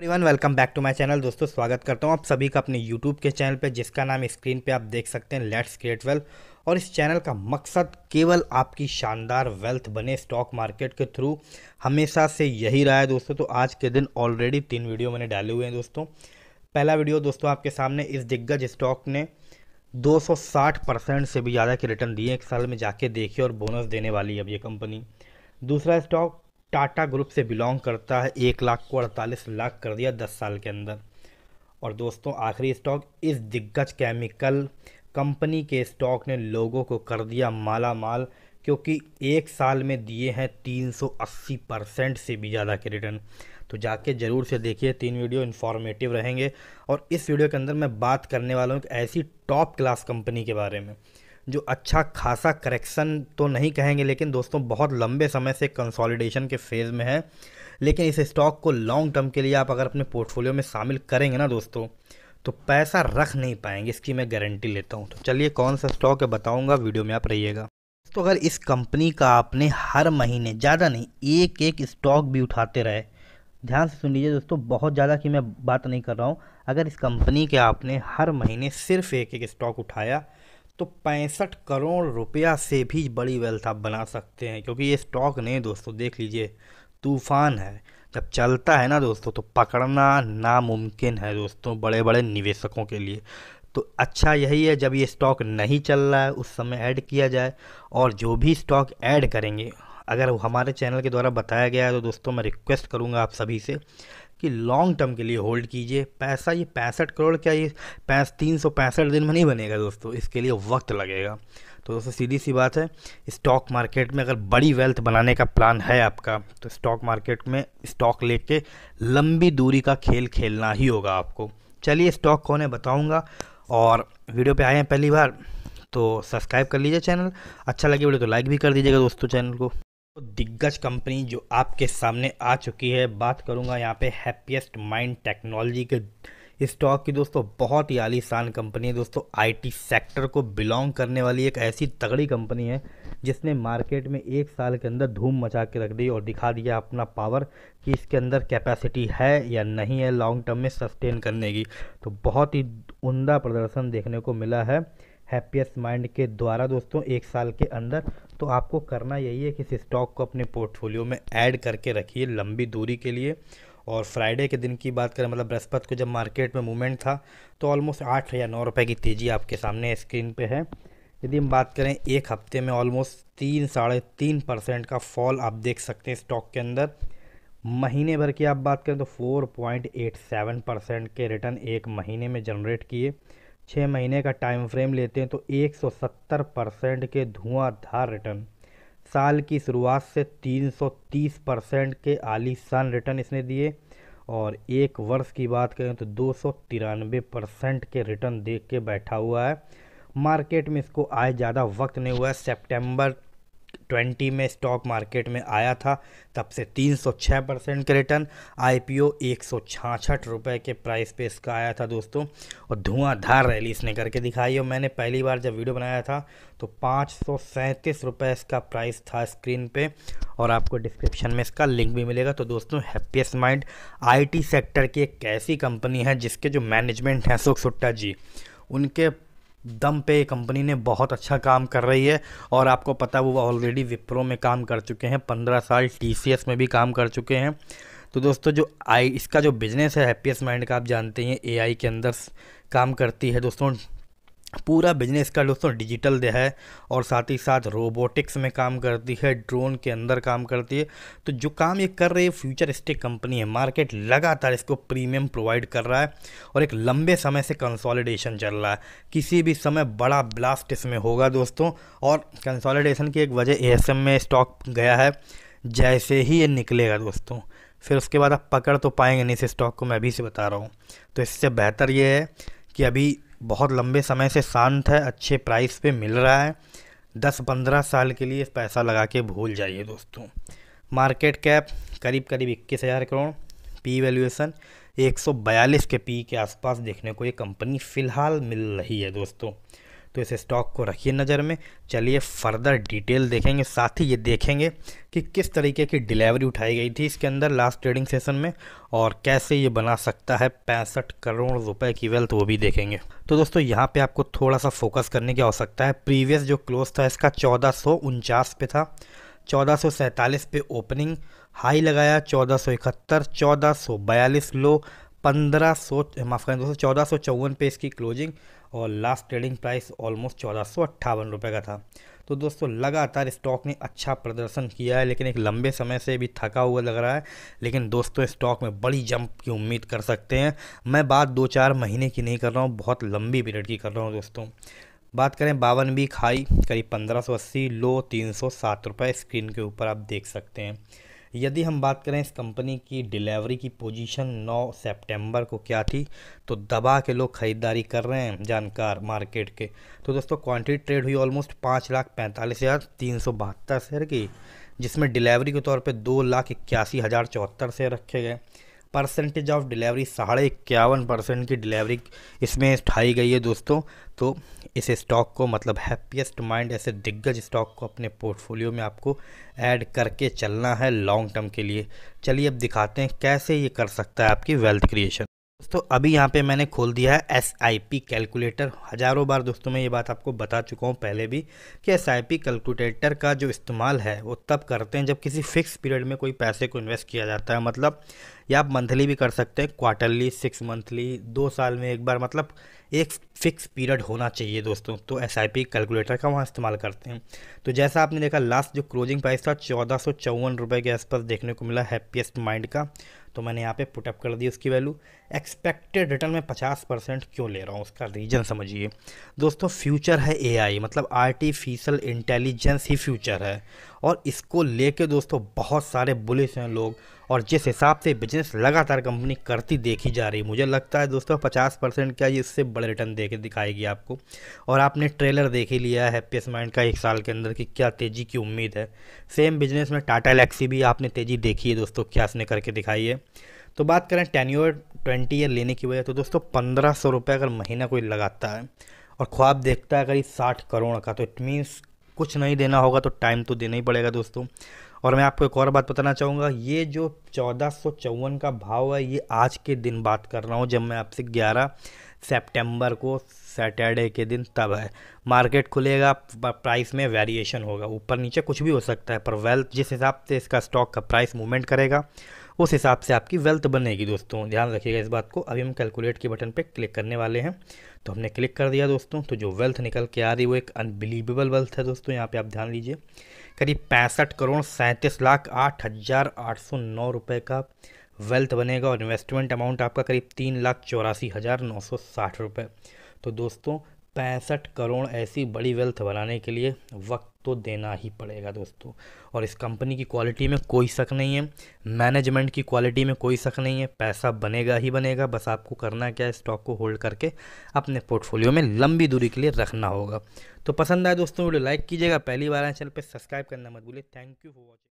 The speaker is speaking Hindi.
everyone welcome back to my channel दोस्तों स्वागत करता हूं आप सभी का अपने यूट्यूब के चैनल पे जिसका नाम स्क्रीन पे आप देख सकते हैं लेट्स क्रिएट वेल्थ और इस चैनल का मकसद केवल आपकी शानदार वेल्थ बने स्टॉक मार्केट के थ्रू हमेशा से यही रहा है दोस्तों तो आज के दिन ऑलरेडी तीन वीडियो मैंने डाले हुए हैं दोस्तों पहला वीडियो दोस्तों आपके सामने इस दिग्गज स्टॉक ने 260 परसेंट से भी ज़्यादा के रिटर्न दिए एक साल में जाके देखिए और बोनस देने वाली है अब ये कंपनी दूसरा स्टॉक टाटा ग्रुप से बिलोंग करता है एक लाख को अड़तालीस लाख कर दिया दस साल के अंदर और दोस्तों आखिरी स्टॉक इस दिग्गज केमिकल कंपनी के स्टॉक ने लोगों को कर दिया माला माल क्योंकि एक साल में दिए हैं 380 परसेंट से भी ज़्यादा के रिटर्न तो जाके ज़रूर से देखिए तीन वीडियो इन्फॉर्मेटिव रहेंगे और इस वीडियो के अंदर मैं बात करने वाला हूँ एक ऐसी टॉप क्लास कंपनी के बारे में जो अच्छा खासा करेक्शन तो नहीं कहेंगे लेकिन दोस्तों बहुत लंबे समय से कंसोलिडेशन के फेज़ में है लेकिन इस स्टॉक को लॉन्ग टर्म के लिए आप अगर अपने पोर्टफोलियो में शामिल करेंगे ना दोस्तों तो पैसा रख नहीं पाएंगे इसकी मैं गारंटी लेता हूँ तो चलिए कौन सा स्टॉक है बताऊँगा वीडियो में आप रहिएगा तो अगर इस कंपनी का आपने हर महीने ज़्यादा नहीं एक एक स्टॉक भी उठाते रहे ध्यान से सुन लीजिए दोस्तों बहुत ज़्यादा की मैं बात नहीं कर रहा हूँ अगर इस कंपनी के आपने हर महीने सिर्फ एक एक स्टॉक उठाया तो पैंसठ करोड़ रुपया से भी बड़ी वेल्थ आप बना सकते हैं क्योंकि ये स्टॉक नहीं दोस्तों देख लीजिए तूफान है जब चलता है ना दोस्तों तो पकड़ना नामुमकिन है दोस्तों बड़े बड़े निवेशकों के लिए तो अच्छा यही है जब ये स्टॉक नहीं चल रहा है उस समय ऐड किया जाए और जो भी स्टॉक ऐड करेंगे अगर हमारे चैनल के द्वारा बताया गया है तो दोस्तों मैं रिक्वेस्ट करूँगा आप सभी से कि लॉन्ग टर्म के लिए होल्ड कीजिए पैसा ये पैंसठ करोड़ क्या ये पैंस तीन सौ पैंसठ दिन में नहीं बनेगा दोस्तों इसके लिए वक्त लगेगा तो दोस्तों सीधी सी बात है स्टॉक मार्केट में अगर बड़ी वेल्थ बनाने का प्लान है आपका तो स्टॉक मार्केट में स्टॉक लेके लंबी दूरी का खेल खेलना ही होगा आपको चलिए स्टॉक कौन है बताऊँगा और वीडियो पर आए हैं पहली बार तो सब्सक्राइब कर लीजिए चैनल अच्छा लगे वीडियो तो लाइक भी कर दीजिएगा दोस्तों चैनल को दिग्गज कंपनी जो आपके सामने आ चुकी है बात करूंगा यहाँ पे हैप्पीएस्ट माइंड टेक्नोलॉजी के स्टॉक की दोस्तों बहुत ही आलीशान कंपनी है दोस्तों आईटी सेक्टर को बिलोंग करने वाली एक ऐसी तगड़ी कंपनी है जिसने मार्केट में एक साल के अंदर धूम मचा के रख दी और दिखा दिया अपना पावर कि इसके अंदर कैपेसिटी है या नहीं है लॉन्ग टर्म में सस्टेन करने की तो बहुत ही उमदा प्रदर्शन देखने को मिला है हैप्पीएस्ट माइंड के द्वारा दोस्तों एक साल के अंदर तो आपको करना यही है कि इस स्टॉक को अपने पोर्टफोलियो में ऐड करके रखिए लंबी दूरी के लिए और फ्राइडे के दिन की बात करें मतलब बृहस्पति को जब मार्केट में मूवमेंट था तो ऑलमोस्ट आठ या नौ रुपए की तेज़ी आपके सामने स्क्रीन पे है यदि हम बात करें एक हफ्ते में ऑलमोस्ट तीन साढ़े तीन परसेंट का फॉल आप देख सकते हैं स्टॉक के अंदर महीने भर की आप बात करें तो four point eight seven percent के रिटर्न एक महीने में जनरेट किए छः महीने का टाइम फ्रेम लेते हैं तो 170 परसेंट के धुआंधार रिटर्न साल की शुरुआत से 330 परसेंट के आलीशान रिटर्न इसने दिए और एक वर्ष की बात करें तो दो परसेंट के रिटर्न देख के बैठा हुआ है मार्केट में इसको आए ज़्यादा वक्त नहीं हुआ है सेप्टेम्बर 2020 में स्टॉक मार्केट में आया था तब से 306 परसेंट के रिटर्न आईपीओ एक सौ रुपये के प्राइस पे इसका आया था दोस्तों और धुआंधार रैली इसने करके दिखाई और मैंने पहली बार जब वीडियो बनाया था तो पाँच रुपए इसका प्राइस था स्क्रीन पे और आपको डिस्क्रिप्शन में इसका लिंक भी मिलेगा तो दोस्तों हैप्पीएस्ट माइंड आईटी सेक्टर की एक ऐसी कंपनी है जिसके जो मैनेजमेंट हैं अशोक सुट्टा जी उनके दम पे कंपनी ने बहुत अच्छा काम कर रही है और आपको पता वो ऑलरेडी विप्रो में काम कर चुके हैं पंद्रह साल टी में भी काम कर चुके हैं तो दोस्तों जो आई इसका जो बिज़नेस है हैप्पीएस्ट माइंड का आप जानते हैं एआई के अंदर काम करती है दोस्तों पूरा बिजनेस का दोस्तों डिजिटल दे है और साथ ही साथ रोबोटिक्स में काम करती है ड्रोन के अंदर काम करती है तो जो काम ये कर रही है फ्यूचर स्टेक कंपनी है मार्केट लगातार इसको प्रीमियम प्रोवाइड कर रहा है और एक लंबे समय से कंसोलिडेशन चल रहा है किसी भी समय बड़ा ब्लास्ट इसमें होगा दोस्तों और कंसॉलिडेशन की एक वजह ए में स्टॉक गया है जैसे ही ये निकलेगा दोस्तों फिर उसके बाद आप पकड़ तो पाएंगे नहीं इस स्टॉक को मैं अभी से बता रहा हूँ तो इससे बेहतर ये है कि अभी बहुत लंबे समय से शांत है अच्छे प्राइस पे मिल रहा है दस पंद्रह साल के लिए पैसा लगा के भूल जाइए दोस्तों मार्केट कैप करीब करीब इक्कीस हज़ार करोड़ पी वैल्यूएसन बयालीस के पी के आसपास देखने को ये कंपनी फ़िलहाल मिल रही है दोस्तों तो इस स्टॉक को रखिए नज़र में चलिए फर्दर डिटेल देखेंगे साथ ही ये देखेंगे कि किस तरीके की डिलीवरी उठाई गई थी इसके अंदर लास्ट ट्रेडिंग सेशन में और कैसे ये बना सकता है पैंसठ करोड़ रुपए की वेल्थ वो भी देखेंगे तो दोस्तों यहाँ पे आपको थोड़ा सा फोकस करने की आवश्यकता है प्रीवियस जो क्लोज था इसका चौदह पे था चौदह पे ओपनिंग हाई लगाया चौदह सौ इकहत्तर चौदह सौ बयालीस लो पंद्रह सौ माफ़ करें दोस्तों चौदह सौ चौवन पे इसकी क्लोजिंग और लास्ट ट्रेडिंग प्राइस ऑलमोस्ट चौदह सौ अट्ठावन रुपये का था तो दोस्तों लगातार स्टॉक ने अच्छा प्रदर्शन किया है लेकिन एक लंबे समय से भी थका हुआ लग रहा है लेकिन दोस्तों स्टॉक में बड़ी जंप की उम्मीद कर सकते हैं मैं बात दो चार महीने की नहीं कर रहा हूँ बहुत लंबी पीरियड की कर रहा हूँ दोस्तों बात करें बावन बीक हाई करीब पंद्रह सौ अस्सी लो तीन सौ सात रुपये स्क्रीन के ऊपर आप देख सकते हैं यदि हम बात करें इस कंपनी की डिलीवरी की पोजीशन 9 सितंबर को क्या थी तो दबा के लोग ख़रीदारी कर रहे हैं जानकार मार्केट के तो दोस्तों क्वांटिटी ट्रेड हुई ऑलमोस्ट पाँच लाख पैंतालीस हज़ार तीन सौ बहत्तर शेयर की जिसमें डिलीवरी के तौर पर दो लाख इक्यासी हज़ार चौहत्तर शेयर रखे गए परसेंटेज ऑफ डिलीवरी साढ़े इक्यावन परसेंट की डिलीवरी इसमें ठाई गई है दोस्तों तो इस स्टॉक को मतलब हैप्पीस्ट माइंड ऐसे दिग्गज स्टॉक को अपने पोर्टफोलियो में आपको ऐड करके चलना है लॉन्ग टर्म के लिए चलिए अब दिखाते हैं कैसे ये कर सकता है आपकी वेल्थ क्रिएशन दोस्तों अभी यहाँ पे मैंने खोल दिया है एस आई पी कैलकुलेटर हज़ारों बार दोस्तों मैं ये बात आपको बता चुका हूँ पहले भी कि एस आई पी कैलकुलेटर का जो इस्तेमाल है वो तब करते हैं जब किसी फिक्स पीरियड में कोई पैसे को इन्वेस्ट किया जाता है मतलब या आप मंथली भी कर सकते हैं क्वार्टरली सिक्स मंथली दो साल में एक बार मतलब एक फिक्स पीरियड होना चाहिए दोस्तों तो एस आई पी कैलकुलेटर का वहाँ इस्तेमाल करते हैं तो जैसा आपने देखा लास्ट जो क्लोजिंग प्राइस था चौदह सौ चौवन रुपये के आसपास देखने को मिला हैप्पीएस्ट माइंड का तो मैंने यहाँ पे पुटअप कर दी उसकी वैल्यू एक्सपेक्टेड रिटर्न में पचास परसेंट क्यों ले रहा हूँ उसका रीजन समझिए दोस्तों फ्यूचर है एआई मतलब आर्टिफिशियल इंटेलिजेंस ही फ्यूचर है और इसको लेके दोस्तों बहुत सारे बुलिस हैं लोग और जिस हिसाब से बिजनेस लगातार कंपनी करती देखी जा रही मुझे लगता है दोस्तों पचास परसेंट क्या ये इससे बड़े रिटर्न दे के दिखाएगी आपको और आपने ट्रेलर देख ही लिया है हैप्पीस माइंड का एक साल के अंदर कि क्या तेज़ी की उम्मीद है सेम बिजनेस में टाटा एलेक्सी भी आपने तेज़ी देखी है दोस्तों क्या इसने करके दिखाई है तो बात करें टेन ईयर ट्वेंटी ईयर लेने की वजह तो दोस्तों पंद्रह सौ रुपये अगर महीना कोई लगाता है और ख्वाब देखता है करीब साठ करोड़ का तो इट मीन्स कुछ नहीं देना होगा तो टाइम तो देना ही पड़ेगा दोस्तों और मैं आपको एक और बात बताना चाहूँगा ये जो चौदह सौ चौवन का भाव है ये आज के दिन बात कर रहा हूँ जब मैं आपसे ग्यारह सितंबर को सैटरडे के दिन तब है मार्केट खुलेगा प्राइस में वेरिएशन होगा ऊपर नीचे कुछ भी हो सकता है पर वेल्थ जिस हिसाब से इसका स्टॉक का प्राइस मूवमेंट करेगा उस हिसाब से आपकी वेल्थ बनेगी दोस्तों ध्यान रखिएगा इस बात को अभी हम कैलकुलेट के बटन पे क्लिक करने वाले हैं तो हमने क्लिक कर दिया दोस्तों तो जो वेल्थ निकल के आ रही वो एक अनबिलीवेबल वेल्थ है दोस्तों यहाँ पे आप ध्यान लीजिए करीब पैंसठ करोड़ सैंतीस लाख आठ हज़ार आठ सौ नौ रुपये का वेल्थ बनेगा और इन्वेस्टमेंट अमाउंट आपका करीब तीन लाख चौरासी हज़ार नौ सौ साठ रुपये तो दोस्तों पैंसठ करोड़ ऐसी बड़ी वेल्थ बनाने के लिए वक्त तो देना ही पड़ेगा दोस्तों और इस कंपनी की क्वालिटी में कोई शक नहीं है मैनेजमेंट की क्वालिटी में कोई शक नहीं है पैसा बनेगा ही बनेगा बस आपको करना क्या है स्टॉक को होल्ड करके अपने पोर्टफोलियो में लंबी दूरी के लिए रखना होगा तो पसंद आए दोस्तों वीडियो लाइक कीजिएगा पहली बार आए चैनल पर सब्सक्राइब करना मत भूलिए थैंक यू फॉर वॉचिंग